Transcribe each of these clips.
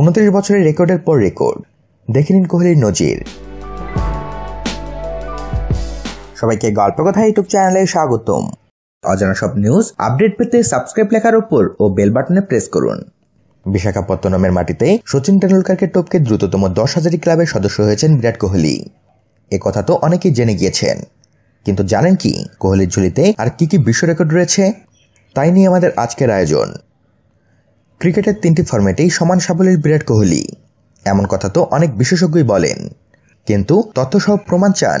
উনত্রিশ বছরের রেকর্ডের পর রেকর্ড দেখে নিন কোহলির নজির সবাইকে গল্প কথা ইউটিউব চ্যানেলে স্বাগতম অজানা সব নিউজ আপডেট পেতে সাবস্ক্রাইব লেখার উপর ও বেল বাটনে প্রেস করুন বিশাখাপত্তনমের মাটিতে সচিন টেন্ডুলকারকে টপকে দ্রুততম দশ হাজারি ক্লাবের সদস্য হয়েছেন বিরাট কোহলি এ কথা তো অনেকেই জেনে গিয়েছেন কিন্তু জানেন কি কোহলির ঝুলিতে আর কি কি বিশ্ব রেকর্ড রয়েছে তাই নিয়ে আমাদের আজকের আয়োজন ক্রিকেটের তিনটি ফর্ম্যাটেই সমান সাবলীল বিরাট কোহলি এমন কথা তো অনেক বিশেষজ্ঞই বলেন কিন্তু তথ্যসহ প্রমাণ চান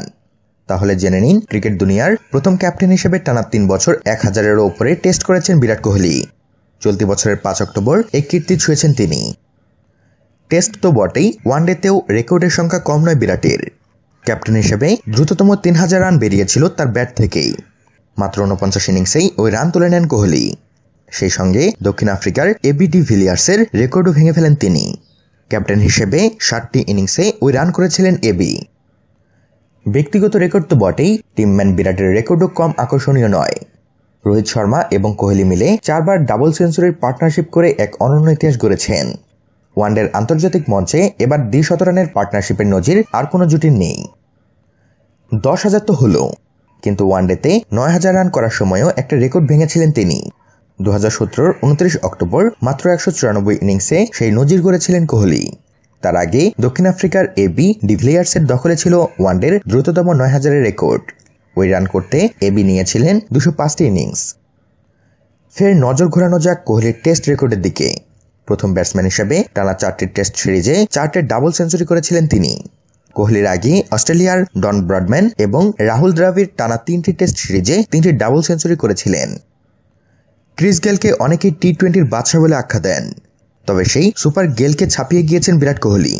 তাহলে জেনে নিন ক্রিকেট দুনিয়ার প্রথম ক্যাপ্টেন হিসেবে টানা তিন বছর এক হাজারেরও ওপরে টেস্ট করেছেন বিরাট কোহলি চলতি বছরের পাঁচ অক্টোবর এই কীর্তি ছুঁয়েছেন তিনি টেস্ট তো বটেই ওয়ানডেতেও রেকর্ডের সংখ্যা কম নয় বিরাটের ক্যাপ্টেন হিসেবে দ্রুততম তিন হাজার রান বেরিয়েছিল তার ব্যাট থেকেই মাত্র উনপঞ্চাশ ইনিংসেই ওই রান তুলে নেন কোহলি সেই সঙ্গে দক্ষিণ আফ্রিকার এবিডি ভিলিয়ার্সের রেকর্ডও ভেঙে ফেলেন তিনি ক্যাপ্টেন হিসেবে ষাটটি ইনিংসে ওই রান করেছিলেন এবি ব্যক্তিগত রেকর্ড তো বটেই টিমম্যান বিরাটের রেকর্ডও কম আকর্ষণীয় নয় রোহিত শর্মা এবং কোহলি মিলে চারবার ডাবল সেঞ্চুরির পার্টনারশিপ করে এক অনন্য ইতিহাস গড়েছেন ওয়ানডের আন্তর্জাতিক মঞ্চে এবার দ্বিশত রানের পার্টনারশিপের নজির আর কোনো জুটি নেই দশ হাজার তো হলো কিন্তু ওয়ানডেতে নয় হাজার রান করার সময়ও একটা রেকর্ড ভেঙেছিলেন তিনি দু হাজার উনত্রিশ অক্টোবর মাত্র একশো চুরানব্বই ইনিংসে সেই নজির গড়েছিলেন কোহলি তার আগে দক্ষিণ আফ্রিকার এ বি ডিভিলিয়ার্সের দখলে ছিল ওয়ানডের দ্রুততম নয় হাজারের রেকর্ড ওই রান করতে এবি নিয়েছিলেন দুশো পাঁচটি ইনিংস ফের নজর ঘোরানো যাক কোহলির টেস্ট রেকর্ডের দিকে প্রথম ব্যাটসম্যান হিসেবে টানা চারটি টেস্ট সিরিজে চারটে ডাবল সেঞ্চুরি করেছিলেন তিনি কোহলির আগে অস্ট্রেলিয়ার ডন ব্রডম্যান এবং রাহুল দ্রাবিড় টানা তিনটি টেস্ট সিরিজে তিনটি ডাবল সেঞ্চুরি করেছিলেন ক্রিস গেলকে অনেকেই টি টোয়েন্টির বাদশাহ বলে আখ্যা দেন তবে সেই সুপার গেলকে ছাপিয়ে গিয়েছেন বিরাট কোহলি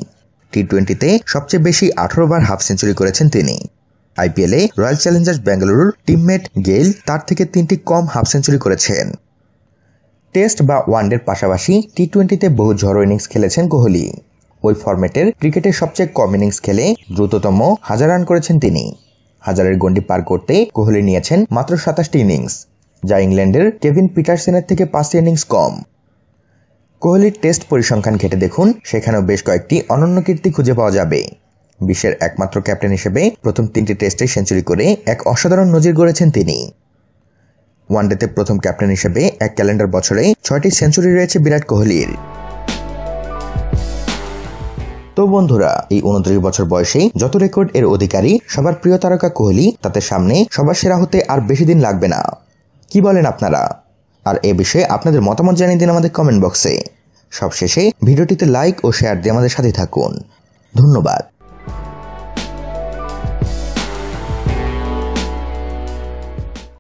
টি টোয়েন্টিতে সবচেয়ে বেশি আঠারো বার হাফ সেঞ্চুরি করেছেন তিনি আইপিএলে রয়্যাল চ্যালেঞ্জার্স বেঙ্গালুরুর টিমমেট গেল তার থেকে তিনটি কম হাফ সেঞ্চুরি করেছেন টেস্ট বা ওয়ানডের পাশাপাশি টি টোয়েন্টিতে বহু ঝড়ো ইনিংস খেলেছেন কোহলি ওই ফরম্যাটের ক্রিকেটে সবচেয়ে কম ইনিংস খেলে দ্রুততম হাজার রান করেছেন তিনি হাজারের গন্ডি পার করতে কোহলি নিয়েছেন মাত্র সাতাশটি ইনিংস যা ইংল্যান্ডের কেভিন পিটারসেনের থেকে পাঁচটি ইনিংস কম কোহলির টেস্ট পরিসংখ্যান ঘেটে দেখুন সেখানেও বেশ কয়েকটি অনন্য কীর্তি খুঁজে পাওয়া যাবে বিশ্বের একমাত্র ক্যাপ্টেন হিসেবে প্রথম তিনটি টেস্টে সেঞ্চুরি করে এক অসাধারণ নজির গড়েছেন তিনি ওয়ানডেতে প্রথম ক্যাপ্টেন হিসেবে এক ক্যালেন্ডার বছরে ছয়টি সেঞ্চুরি রয়েছে বিরাট কোহলির তো বন্ধুরা এই উনত্রিশ বছর বয়সেই যত রেকর্ড এর অধিকারী সবার প্রিয় তারকা কোহলি তাতে সামনে সবার সেরা হতে আর বেশি দিন লাগবে না কি বলেন আপনারা আর এ বিষয়ে আপনাদের মতামত জানিয়ে দিন আমাদের কমেন্ট বক্সে সবশেষে ভিডিওটিতে লাইক ও শেয়ার দিয়ে আমাদের সাথে থাকুন ধন্যবাদ